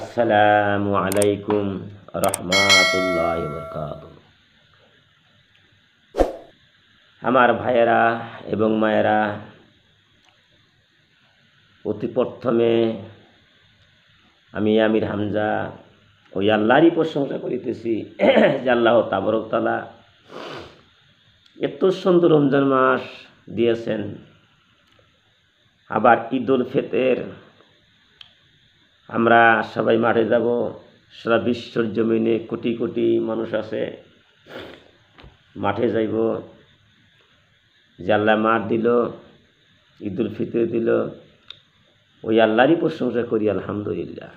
আসসালামু আলাইকুম রহমাতুল্লাহ আমার ভাইয়েরা এবং মায়েরা অতি প্রথমে আমি আমির হামজা ওই আল্লাহরই প্রশংসা করিতেছি যে আল্লাহ তাবরকতলা এত সুন্দর রমজান মাস দিয়েছেন আবার ঈদ উল ফেতের আমরা সবাই মাঠে যাব সারা বিশ্বর জমিনে কোটি কোটি মানুষ আছে মাঠে যাইব জাল্লা মাঠ দিল ঈদুল ফিতর দিল ওই আল্লাহরই প্রশংসা করি আলহামদুলিল্লাহ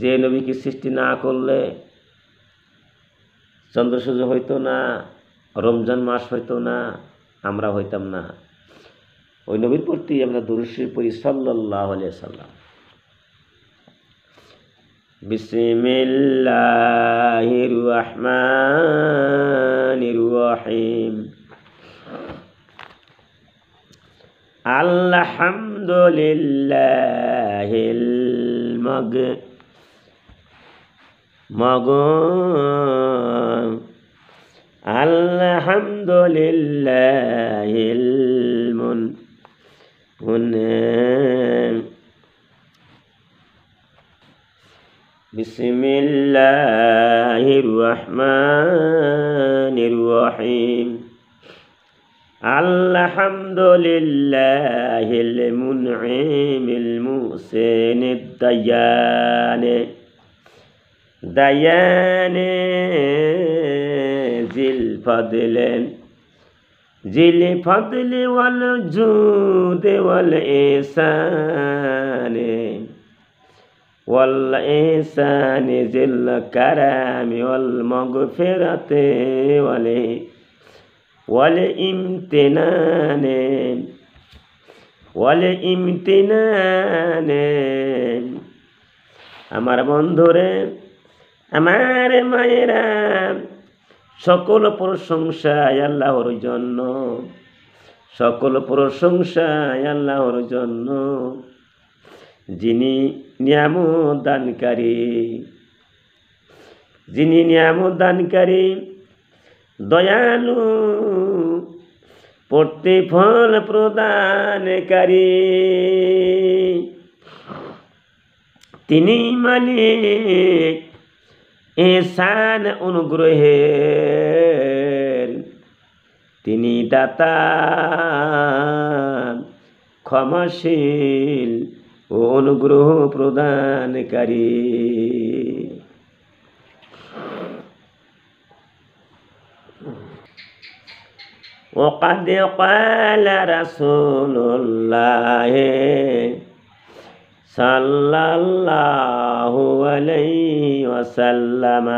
যে নবীকে সৃষ্টি না করলে চন্দ্রসূর্য হইতো না রমজান মাস হইতো না আমরা হইতাম না ওই নবীর প্রতি আমরা দুরুশির পড়ি সাল্লাহ সাল্লাম বিসমিল্লাহির রহমানির রহিম আলহামদুলিল্লাহিল মগ মগ আলহামদুলিল্লাহিল هنا بسم الله الرحمن الرحيم الحمد لله المنعم المؤسن الديان ديان ذي الفضل জেলে ফতলে ওয়াল জুদে ওয়াল এসানে ওয়াল এসানে জিল কারামি ওয়াল মগফিরাতে ওয়ালে ওয়াল ইমতিনানে ওয়াল ইমতিনানে আমার বন্ধুরে আমার মায়েরা সকল প্রশংসা আল্লাহর জন্য সকল প্রশংসা আল্লাহর জন্য যিনি নিয়াম দানকারী যিনি নিয়াম দানকারী দয়ালু প্রতিফল প্রদানকারী তিনি মালিক এসান অনুগ্রহের তিনি দাতা ক্ষমাশীল ও অনুগ্রহ প্রদানকারী وقد قال رسول الله صلى الله عليه وسلم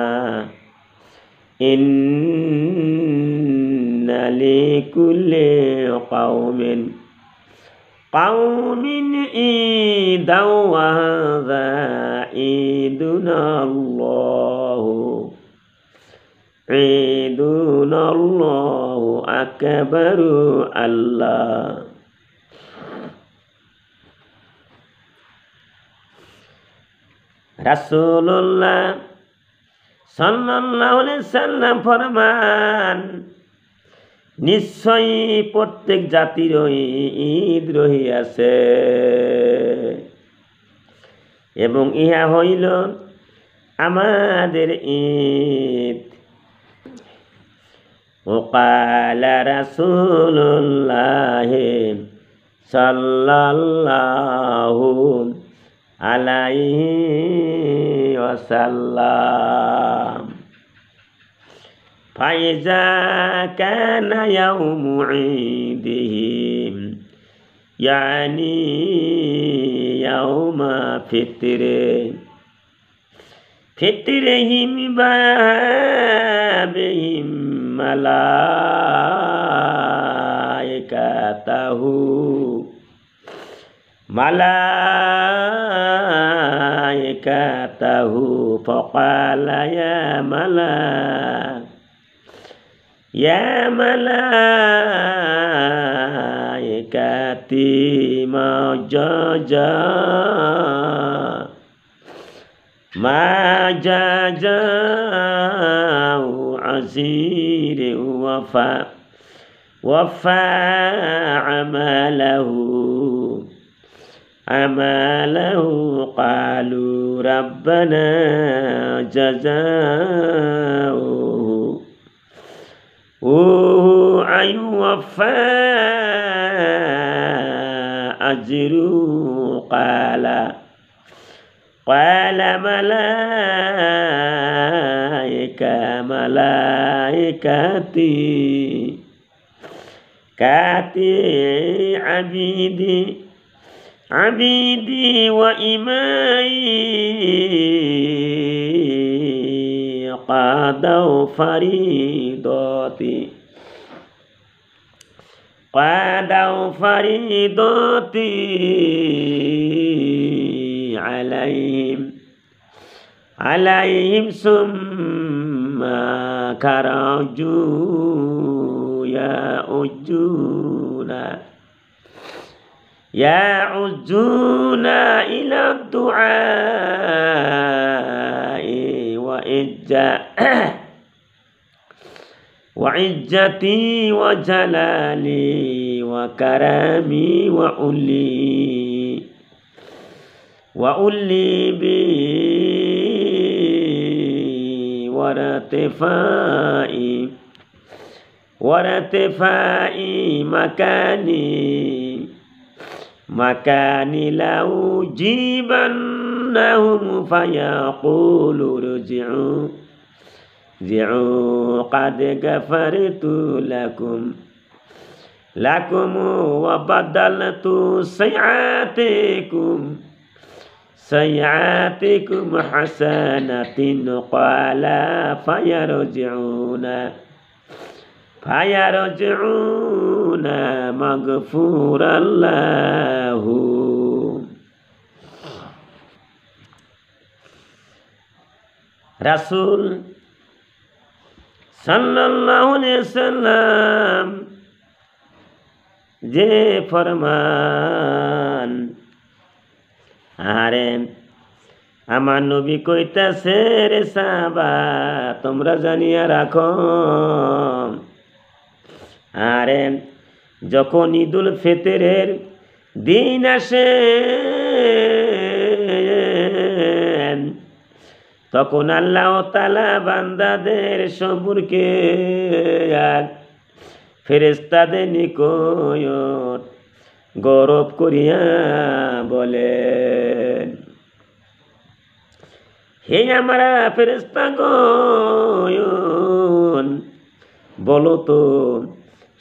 إن لكل قوم قوم عيدا وهذا عيدنا الله عيدنا الله أكبر الله রাসুল্লাহ সাল্লাহ সাল্লাম ফরমান নিশ্চয়ই প্রত্যেক জাতির ঈদ রহিয়াছে এবং ইহা হইল আমাদের ঈদ وقال رسول الله صلى الله عليه وسلم فإذا كان يوم عيدهم يعني يوم فطره فطرهم بابهم ملائكته ملائكته ملائكته فقال يا ملائك يا ملائكتي ما جاء ما جاء عسير وفى وفى عمله أما له قالوا ربنا جزاؤه أن يوفى أجره قال قال ملائكة ملائكتي كاتي عبيدي عبيدي وإمائي قادوا فريضتي قادوا فريضتي عليهم عليهم ثم كرجوا يا أجونا عزونا إلى الدعاء وإجاء وعزتي وجلالي وكرامي وألي وألي بي وارتفائي وارتفائي مكاني مكان لأجيبنهم فيقول ارجعوا ارجعوا قد غفرت لكم لكم وبدلت سيعاتكم سيعاتكم حسنة قال فيرجعون فيرجعون مغفورا له রাসুল সাল্লাল্লাহু আলাইহি সাল্লাম যে ফরমান আরে আমার নবী কইতাছে রে সাবা তোমরা জানিয়া রাখো আর যখন ঈদুল ফিতরের দিন আসে তখন আল্লাহ তালা বান্দাদের সম্পর্কে ফেরেস্তাদের নিকট গৌরব করিয়া বলেন হে আমরা ফেরেস্তা গন তো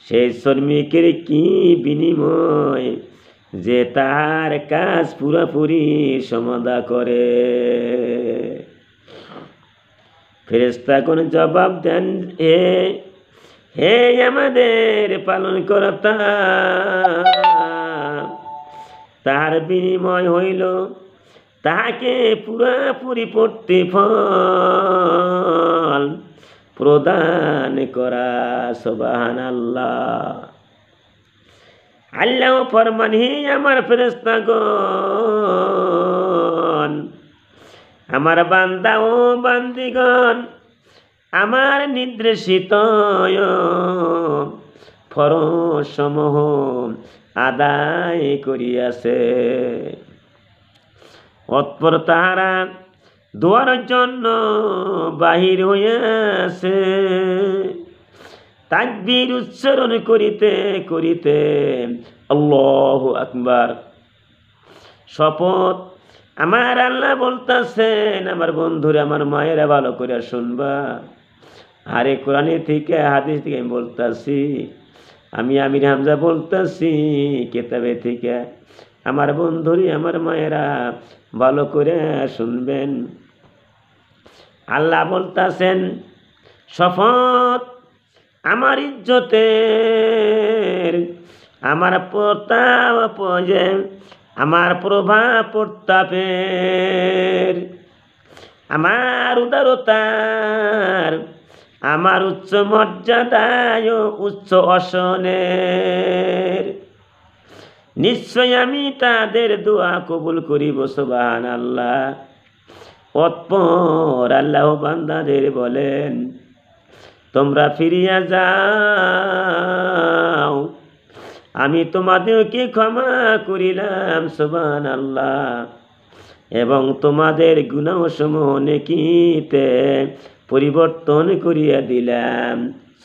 সেই শ্রমিকের কি বিনিময় যে তার কাজ পুরাপুরি সমাধা করে ফেরেস্তা কোন জবাব দেন হে হে আমাদের পালন করতা তার বিনিময় হইল তাহাকে পুরাপুরি পড়তে ফল প্রদান করা সবাহান আল্লাহ আল্লাহ ফরমান হি আমার ফেরেস্তাগণ আমার বান্দা ও বান্দিগণ আমার নির্দেশিত ফরসমূহ আদায় করিয়াছে অতপর তাহারা দোয়ার জন্য বাহির হইয়াছে তাকবীর উচ্চারণ করিতে করিতে আল্লাহ আকবার শপথ আমার আল্লাহ বলতেছেন আমার বন্ধুরা আমার মায়েরা ভালো করে শুনবা আরে কোরআনে থেকে হাদিস থেকে আমি বলতাছি আমি আমির হামজা বলতাছি কেতাবে থেকে আমার বন্ধুরি আমার মায়েরা ভালো করে শুনবেন আল্লাহ বলতাছেন শপথ আমার ইজ্জতের আমার প্রতাপ আমার প্রভাব প্রতাপের আমার উদারতার আমার উচ্চ মর্যাদায় উচ্চ অসনের নিশ্চয় আমি তাদের দোয়া কবুল করি বসবান আল্লাহ অতপর আল্লাহ বান্দাদের বলেন তোমরা ফিরিয়া যাও আমি তোমাদেরকে ক্ষমা করিলাম সুবান আল্লাহ এবং তোমাদের গুণসমূহ নেকিতে পরিবর্তন করিয়া দিলাম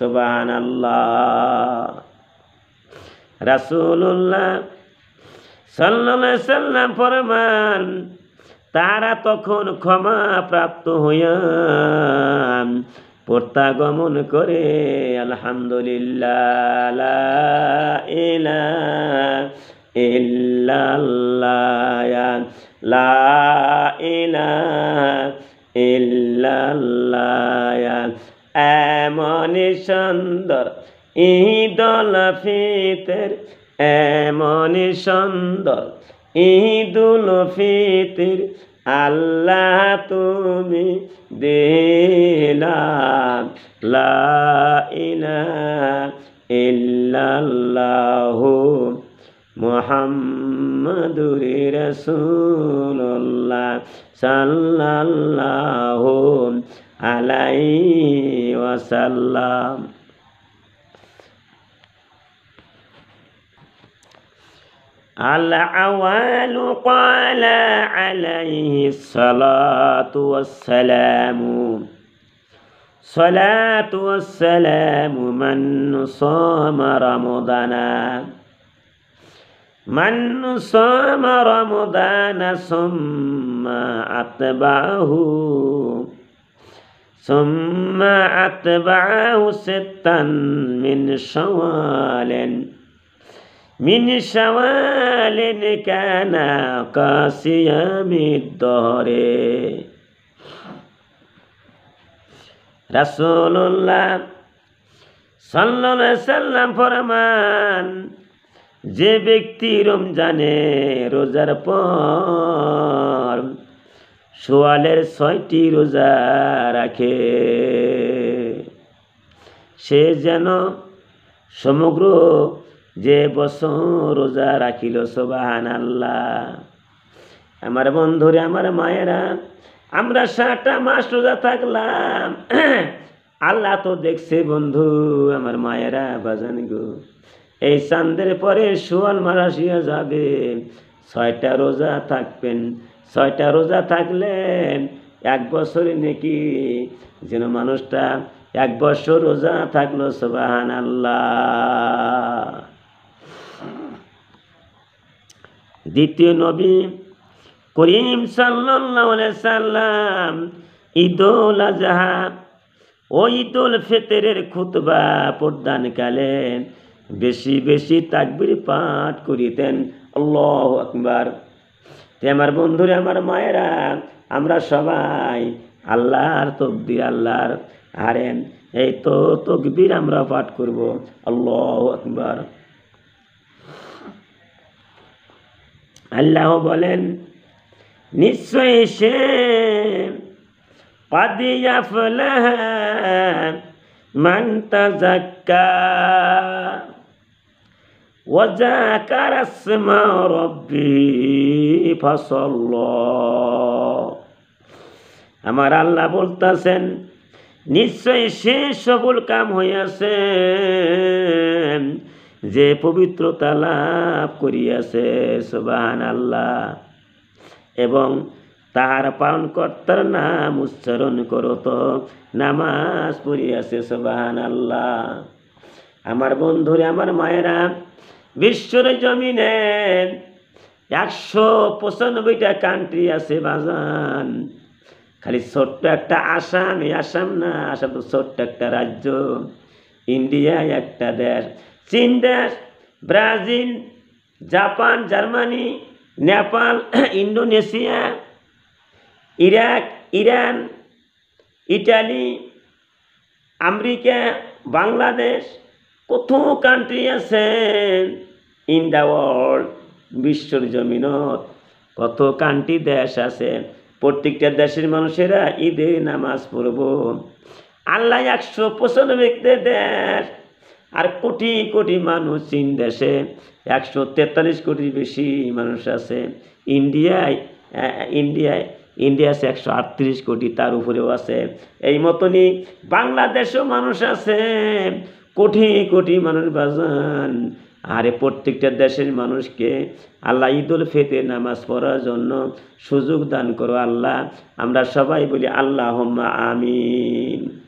সুবান আল্লাহ রাসুল্লাহ সাল্লাহ সাল্লাম ফরমান তারা তখন ক্ষমা প্রাপ্ত হইয়া প্রত্যাগমন করে আলহামদুলিল্লাহ ইলা ইল্লাল্লাহ লা এমন সুন্দর ঈদল ফিতর এমন সুন্দর ঈদুল ফিতির আল্লাহ তুমি দেহ মোহাম্মদুর রসুল্লাহ সাল্লাহ আলাই ওয়াসাল্লাম العوال قال عليه الصلاة والسلام صلاة والسلام من صام رمضان من صام رمضان ثم أتبعه ثم أتبعه ستا من شوال মিন সওয়ালিন কানা কাসিয়ামির দরে রাসূলুল্লাহ সাল্লাল্লাহু সাল্লাম ফরমান যে ব্যক্তি রমজানে রোজার পর সোয়ালের ছয়টি রোজা রাখে সে যেন সমগ্র যে বছর রোজা রাখিল সোবাহান আল্লাহ আমার বন্ধুরে আমার মায়েরা আমরা সাতটা মাস রোজা থাকলাম আল্লাহ তো দেখছে বন্ধু আমার মায়েরা বাজান গো এই চান্দের পরে সোয়াল মারাশিয়া যাবে ছয়টা রোজা থাকবেন ছয়টা রোজা থাকলেন এক বছর নাকি যেন মানুষটা এক বছর রোজা থাকলো সোবাহান আল্লাহ দ্বিতীয় নবী করিম সাল্লাম ঈদুল আজহা ও ঈদুল ফেতের খুতবা প্রদানকালে বেশি বেশি তাকবির পাঠ করিতেন আল্লাহ আকবার তে আমার বন্ধুরা আমার মায়েরা আমরা সবাই আল্লাহর তকদির আল্লাহর হারেন এই তো তকবির আমরা পাঠ করব আল্লাহ আকবার আল্লাহ বলেন নিশ্চয় সে আমার আল্লাহ বলতেছেন নিশ্চয় সে সবুল কাম হইয়াছে যে পবিত্রতা লাভ করিয়াছে সুবাহান আল্লাহ এবং তাহার পালনকর্তার নাম উচ্চারণ করত নামাজ পড়িয়াছে সুবাহান আল্লাহ আমার বন্ধুরে আমার মায়েরা বিশ্বর জমিনে একশো পঁচানব্বইটা কান্ট্রি আছে বাজান খালি ছোট্ট একটা আসাম আসাম না আসাম তো ছোট্ট একটা রাজ্য ইন্ডিয়া একটা দেশ চীন দেশ Brazil Japan Germany Nepal Indonesia Iraq Iran Italy America Bangladesh কত কান্ট্রি আছে ইন দ্য ওয়ার্ল্ড বিশ্বর জমিনত কত কান্ট্রি দেশ আছে প্রত্যেকটা দেশের মানুষেরা ঈদের নামাজ পড়ব আল্লাহ একশো পঁচানব্বই দেশ আর কোটি কোটি মানুষ চীন দেশে একশো তেতাল্লিশ কোটির বেশি মানুষ আছে ইন্ডিয়ায় ইন্ডিয়ায় ইন্ডিয়া আছে একশো আটত্রিশ কোটি তার উপরেও আছে এই মতনই বাংলাদেশেও মানুষ আছে কোটি কোটি মানুষ বাজান আরে প্রত্যেকটা দেশের মানুষকে আল্লাহ ঈদুল ফেতে নামাজ পড়ার জন্য সুযোগ দান করো আল্লাহ আমরা সবাই বলি আল্লাহ আমিন